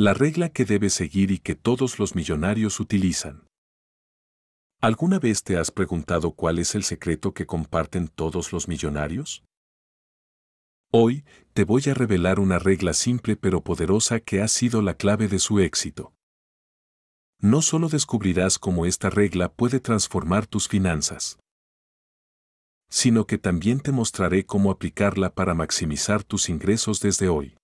La regla que debes seguir y que todos los millonarios utilizan. ¿Alguna vez te has preguntado cuál es el secreto que comparten todos los millonarios? Hoy te voy a revelar una regla simple pero poderosa que ha sido la clave de su éxito. No solo descubrirás cómo esta regla puede transformar tus finanzas, sino que también te mostraré cómo aplicarla para maximizar tus ingresos desde hoy.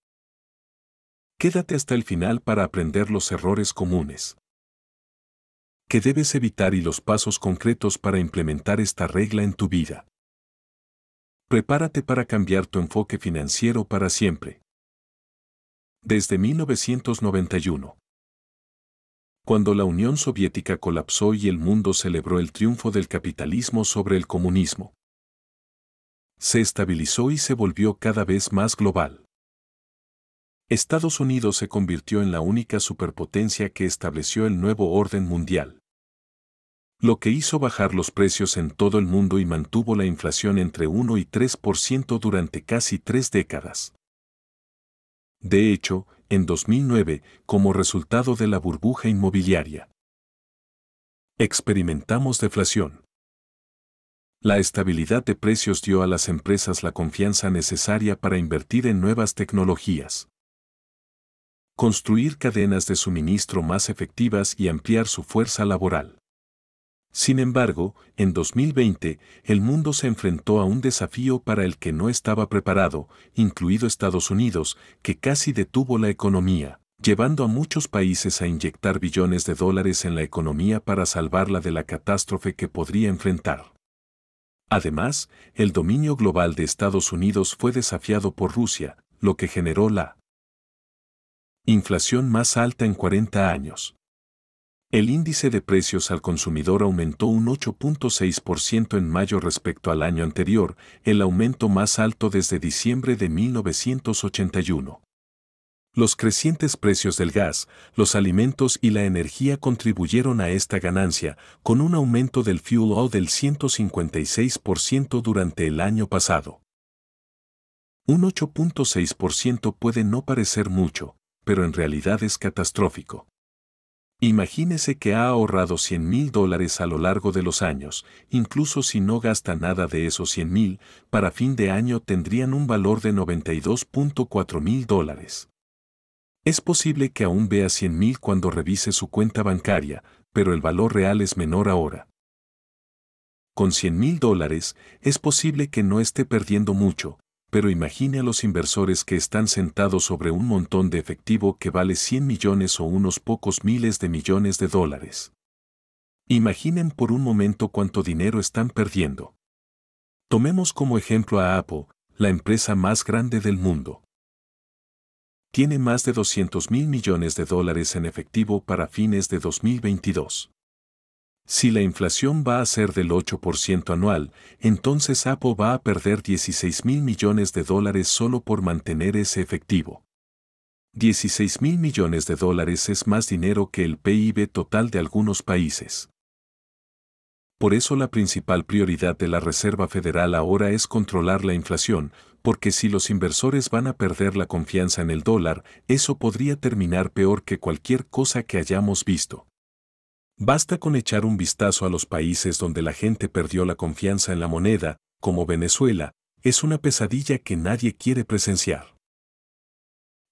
Quédate hasta el final para aprender los errores comunes que debes evitar y los pasos concretos para implementar esta regla en tu vida. Prepárate para cambiar tu enfoque financiero para siempre. Desde 1991. Cuando la Unión Soviética colapsó y el mundo celebró el triunfo del capitalismo sobre el comunismo, se estabilizó y se volvió cada vez más global. Estados Unidos se convirtió en la única superpotencia que estableció el nuevo orden mundial. Lo que hizo bajar los precios en todo el mundo y mantuvo la inflación entre 1 y 3% durante casi tres décadas. De hecho, en 2009, como resultado de la burbuja inmobiliaria, experimentamos deflación. La estabilidad de precios dio a las empresas la confianza necesaria para invertir en nuevas tecnologías construir cadenas de suministro más efectivas y ampliar su fuerza laboral. Sin embargo, en 2020, el mundo se enfrentó a un desafío para el que no estaba preparado, incluido Estados Unidos, que casi detuvo la economía, llevando a muchos países a inyectar billones de dólares en la economía para salvarla de la catástrofe que podría enfrentar. Además, el dominio global de Estados Unidos fue desafiado por Rusia, lo que generó la Inflación más alta en 40 años. El índice de precios al consumidor aumentó un 8.6% en mayo respecto al año anterior, el aumento más alto desde diciembre de 1981. Los crecientes precios del gas, los alimentos y la energía contribuyeron a esta ganancia, con un aumento del fuel oil del 156% durante el año pasado. Un 8.6% puede no parecer mucho, pero en realidad es catastrófico. Imagínese que ha ahorrado 100 mil dólares a lo largo de los años, incluso si no gasta nada de esos 100,000, para fin de año tendrían un valor de 92.4 mil dólares. Es posible que aún vea 100,000 cuando revise su cuenta bancaria, pero el valor real es menor ahora. Con 100,000 mil dólares, es posible que no esté perdiendo mucho, pero imagine a los inversores que están sentados sobre un montón de efectivo que vale 100 millones o unos pocos miles de millones de dólares. Imaginen por un momento cuánto dinero están perdiendo. Tomemos como ejemplo a Apple, la empresa más grande del mundo. Tiene más de 200 mil millones de dólares en efectivo para fines de 2022. Si la inflación va a ser del 8% anual, entonces Apple va a perder 16 mil millones de dólares solo por mantener ese efectivo. 16 mil millones de dólares es más dinero que el PIB total de algunos países. Por eso la principal prioridad de la Reserva Federal ahora es controlar la inflación, porque si los inversores van a perder la confianza en el dólar, eso podría terminar peor que cualquier cosa que hayamos visto. Basta con echar un vistazo a los países donde la gente perdió la confianza en la moneda, como Venezuela, es una pesadilla que nadie quiere presenciar.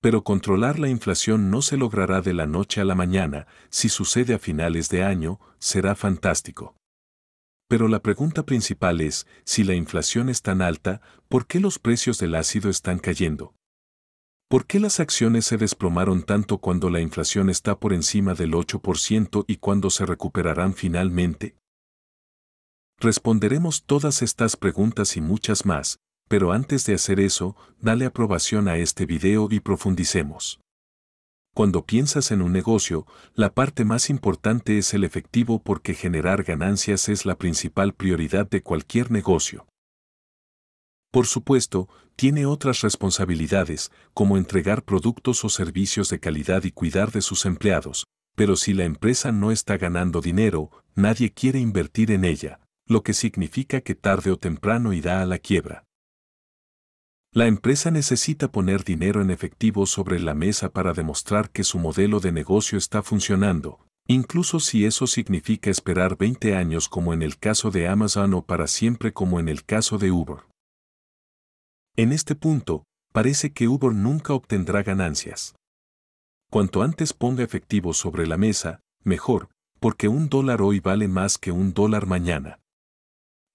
Pero controlar la inflación no se logrará de la noche a la mañana, si sucede a finales de año, será fantástico. Pero la pregunta principal es, si la inflación es tan alta, ¿por qué los precios del ácido están cayendo? ¿Por qué las acciones se desplomaron tanto cuando la inflación está por encima del 8% y cuando se recuperarán finalmente? Responderemos todas estas preguntas y muchas más, pero antes de hacer eso, dale aprobación a este video y profundicemos. Cuando piensas en un negocio, la parte más importante es el efectivo porque generar ganancias es la principal prioridad de cualquier negocio. Por supuesto, tiene otras responsabilidades, como entregar productos o servicios de calidad y cuidar de sus empleados, pero si la empresa no está ganando dinero, nadie quiere invertir en ella, lo que significa que tarde o temprano irá a la quiebra. La empresa necesita poner dinero en efectivo sobre la mesa para demostrar que su modelo de negocio está funcionando, incluso si eso significa esperar 20 años como en el caso de Amazon o para siempre como en el caso de Uber. En este punto, parece que Uber nunca obtendrá ganancias. Cuanto antes ponga efectivo sobre la mesa, mejor, porque un dólar hoy vale más que un dólar mañana.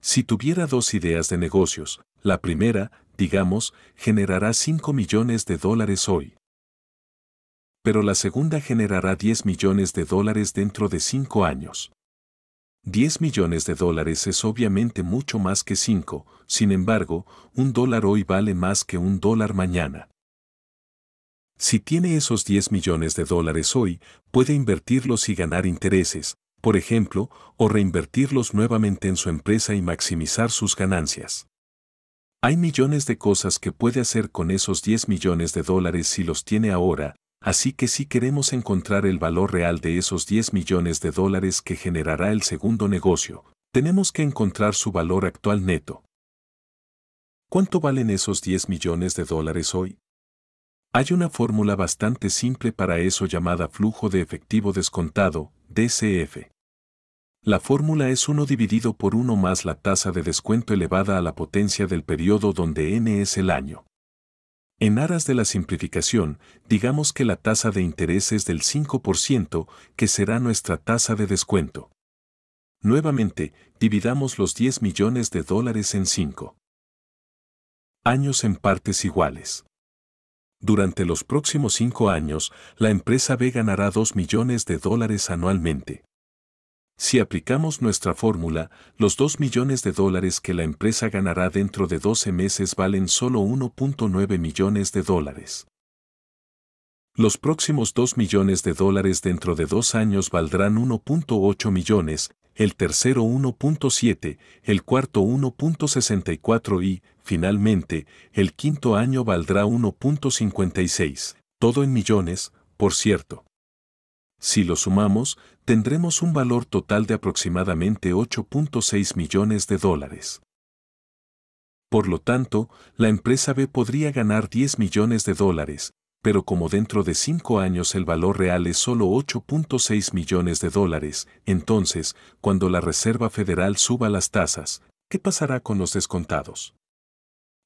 Si tuviera dos ideas de negocios, la primera, digamos, generará 5 millones de dólares hoy. Pero la segunda generará 10 millones de dólares dentro de 5 años. 10 millones de dólares es obviamente mucho más que 5, sin embargo, un dólar hoy vale más que un dólar mañana. Si tiene esos 10 millones de dólares hoy, puede invertirlos y ganar intereses, por ejemplo, o reinvertirlos nuevamente en su empresa y maximizar sus ganancias. Hay millones de cosas que puede hacer con esos 10 millones de dólares si los tiene ahora, Así que si queremos encontrar el valor real de esos 10 millones de dólares que generará el segundo negocio, tenemos que encontrar su valor actual neto. ¿Cuánto valen esos 10 millones de dólares hoy? Hay una fórmula bastante simple para eso llamada flujo de efectivo descontado, DCF. La fórmula es 1 dividido por 1 más la tasa de descuento elevada a la potencia del periodo donde n es el año. En aras de la simplificación, digamos que la tasa de interés es del 5%, que será nuestra tasa de descuento. Nuevamente, dividamos los 10 millones de dólares en 5 años en partes iguales. Durante los próximos 5 años, la empresa B ganará 2 millones de dólares anualmente. Si aplicamos nuestra fórmula, los 2 millones de dólares que la empresa ganará dentro de 12 meses valen solo 1.9 millones de dólares. Los próximos 2 millones de dólares dentro de dos años valdrán 1.8 millones, el tercero 1.7, el cuarto 1.64 y, finalmente, el quinto año valdrá 1.56, todo en millones, por cierto. Si lo sumamos, tendremos un valor total de aproximadamente 8.6 millones de dólares. Por lo tanto, la empresa B podría ganar 10 millones de dólares, pero como dentro de 5 años el valor real es solo 8.6 millones de dólares, entonces, cuando la Reserva Federal suba las tasas, ¿qué pasará con los descontados?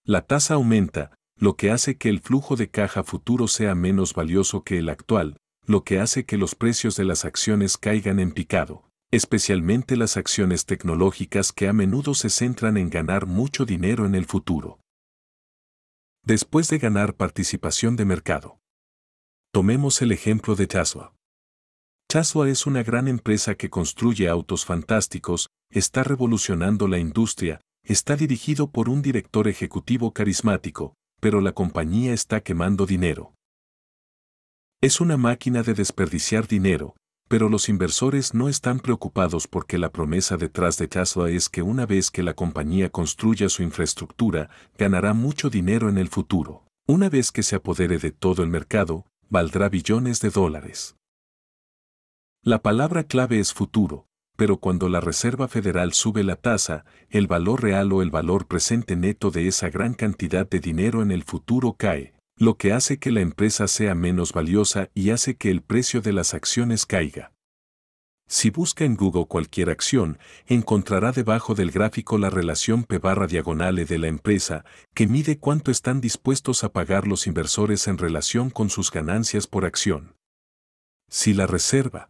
La tasa aumenta, lo que hace que el flujo de caja futuro sea menos valioso que el actual, lo que hace que los precios de las acciones caigan en picado, especialmente las acciones tecnológicas que a menudo se centran en ganar mucho dinero en el futuro. Después de ganar participación de mercado. Tomemos el ejemplo de Tesla. Tesla es una gran empresa que construye autos fantásticos, está revolucionando la industria, está dirigido por un director ejecutivo carismático, pero la compañía está quemando dinero. Es una máquina de desperdiciar dinero, pero los inversores no están preocupados porque la promesa detrás de Tesla es que una vez que la compañía construya su infraestructura, ganará mucho dinero en el futuro. Una vez que se apodere de todo el mercado, valdrá billones de dólares. La palabra clave es futuro, pero cuando la Reserva Federal sube la tasa, el valor real o el valor presente neto de esa gran cantidad de dinero en el futuro cae, lo que hace que la empresa sea menos valiosa y hace que el precio de las acciones caiga. Si busca en Google cualquier acción, encontrará debajo del gráfico la relación P barra diagonal e de la empresa, que mide cuánto están dispuestos a pagar los inversores en relación con sus ganancias por acción. Si la reserva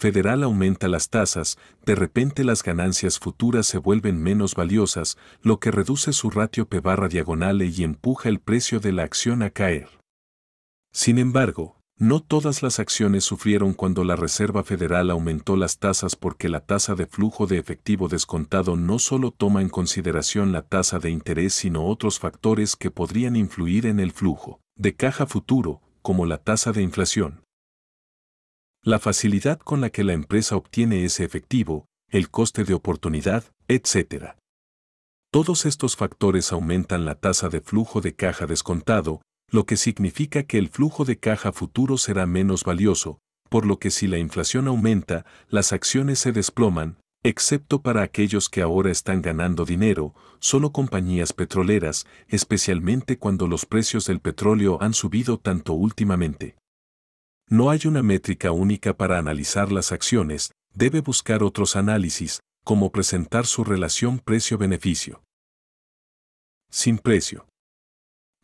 federal aumenta las tasas, de repente las ganancias futuras se vuelven menos valiosas, lo que reduce su ratio P barra diagonal y empuja el precio de la acción a caer. Sin embargo, no todas las acciones sufrieron cuando la Reserva Federal aumentó las tasas porque la tasa de flujo de efectivo descontado no solo toma en consideración la tasa de interés sino otros factores que podrían influir en el flujo de caja futuro, como la tasa de inflación la facilidad con la que la empresa obtiene ese efectivo, el coste de oportunidad, etc. Todos estos factores aumentan la tasa de flujo de caja descontado, lo que significa que el flujo de caja futuro será menos valioso, por lo que si la inflación aumenta, las acciones se desploman, excepto para aquellos que ahora están ganando dinero, solo compañías petroleras, especialmente cuando los precios del petróleo han subido tanto últimamente no hay una métrica única para analizar las acciones, debe buscar otros análisis, como presentar su relación precio-beneficio. Sin precio.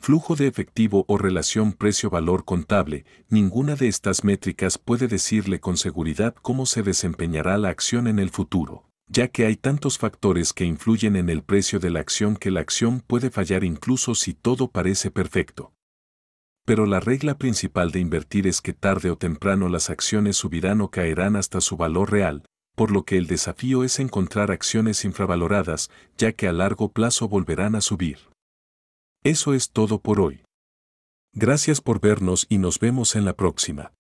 Flujo de efectivo o relación precio-valor contable, ninguna de estas métricas puede decirle con seguridad cómo se desempeñará la acción en el futuro, ya que hay tantos factores que influyen en el precio de la acción que la acción puede fallar incluso si todo parece perfecto pero la regla principal de invertir es que tarde o temprano las acciones subirán o caerán hasta su valor real, por lo que el desafío es encontrar acciones infravaloradas, ya que a largo plazo volverán a subir. Eso es todo por hoy. Gracias por vernos y nos vemos en la próxima.